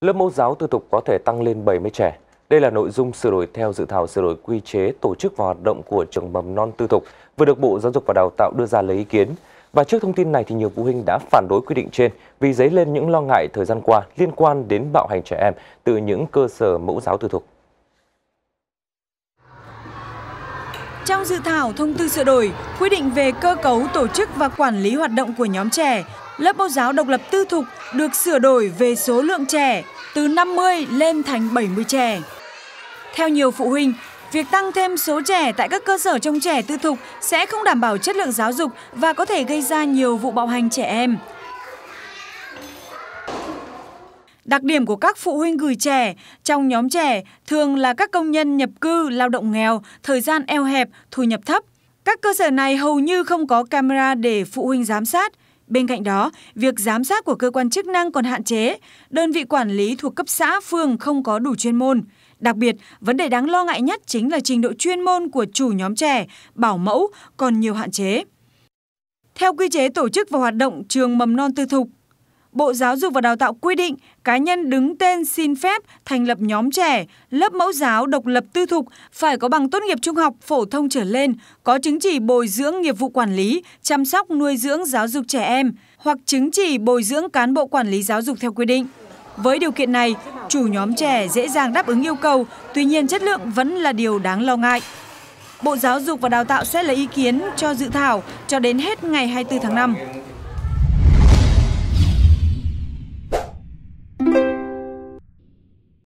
Lớp mẫu giáo tư thục có thể tăng lên 70 trẻ. Đây là nội dung sửa đổi theo dự thảo sửa đổi quy chế tổ chức và hoạt động của trường mầm non tư thục vừa được Bộ Giáo dục và Đào tạo đưa ra lấy ý kiến. Và trước thông tin này thì nhiều phụ huynh đã phản đối quy định trên vì dấy lên những lo ngại thời gian qua liên quan đến bạo hành trẻ em từ những cơ sở mẫu giáo tư thục. Trong dự thảo thông tư sửa đổi, quy định về cơ cấu tổ chức và quản lý hoạt động của nhóm trẻ lớp mẫu giáo độc lập tư thục được sửa đổi về số lượng trẻ từ 50 lên thành 70 trẻ. Theo nhiều phụ huynh, việc tăng thêm số trẻ tại các cơ sở trông trẻ tư thục sẽ không đảm bảo chất lượng giáo dục và có thể gây ra nhiều vụ bạo hành trẻ em. Đặc điểm của các phụ huynh gửi trẻ trong nhóm trẻ thường là các công nhân nhập cư, lao động nghèo, thời gian eo hẹp, thu nhập thấp. Các cơ sở này hầu như không có camera để phụ huynh giám sát. Bên cạnh đó, việc giám sát của cơ quan chức năng còn hạn chế, đơn vị quản lý thuộc cấp xã, phường không có đủ chuyên môn. Đặc biệt, vấn đề đáng lo ngại nhất chính là trình độ chuyên môn của chủ nhóm trẻ, bảo mẫu còn nhiều hạn chế. Theo quy chế tổ chức và hoạt động trường mầm non tư thục, Bộ Giáo dục và Đào tạo quy định cá nhân đứng tên xin phép thành lập nhóm trẻ, lớp mẫu giáo độc lập tư thục phải có bằng tốt nghiệp trung học phổ thông trở lên, có chứng chỉ bồi dưỡng nghiệp vụ quản lý, chăm sóc nuôi dưỡng giáo dục trẻ em hoặc chứng chỉ bồi dưỡng cán bộ quản lý giáo dục theo quy định. Với điều kiện này, chủ nhóm trẻ dễ dàng đáp ứng yêu cầu, tuy nhiên chất lượng vẫn là điều đáng lo ngại. Bộ Giáo dục và Đào tạo sẽ lấy ý kiến cho dự thảo cho đến hết ngày 24 tháng 5.